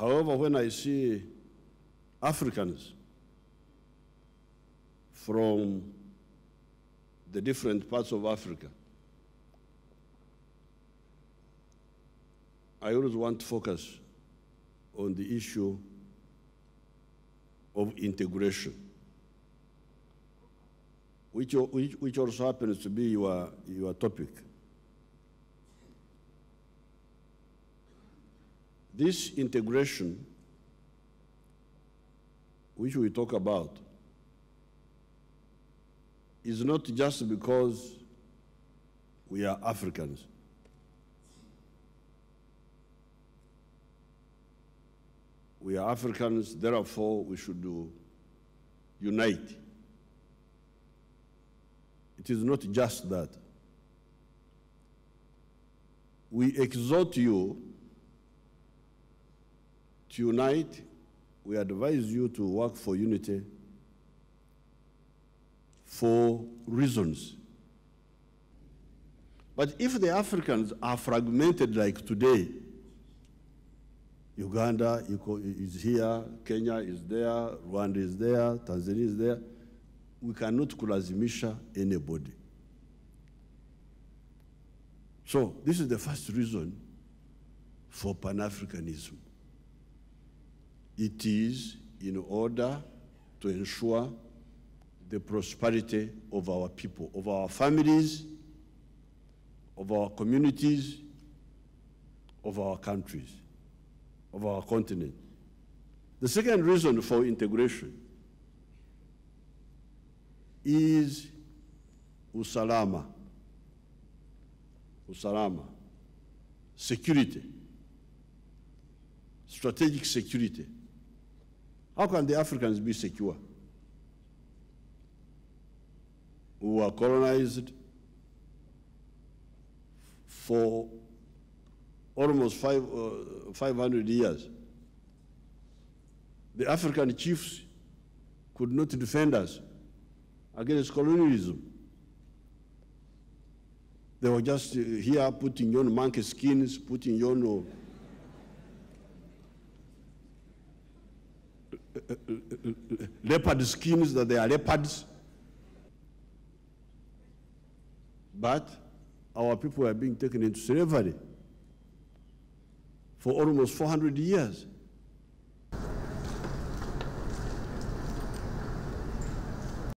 However, when I see Africans from the different parts of Africa, I always want to focus on the issue of integration, which, which, which also happens to be your, your topic. This integration, which we talk about, is not just because we are Africans. We are Africans, therefore we should do unite. It is not just that. We exhort you Tonight, we advise you to work for unity for reasons. But if the Africans are fragmented like today, Uganda is here, Kenya is there, Rwanda is there, Tanzania is there, we cannot kulazimisha anybody. So this is the first reason for Pan-Africanism. It is in order to ensure the prosperity of our people, of our families, of our communities, of our countries, of our continent. The second reason for integration is usalama, usalama, security strategic security. How can the Africans be secure? We were colonized for almost five, uh, 500 years. The African chiefs could not defend us against colonialism. They were just uh, here putting on monkey skins, putting on uh, leopard skins that they are leopards. But our people are being taken into slavery for almost 400 years.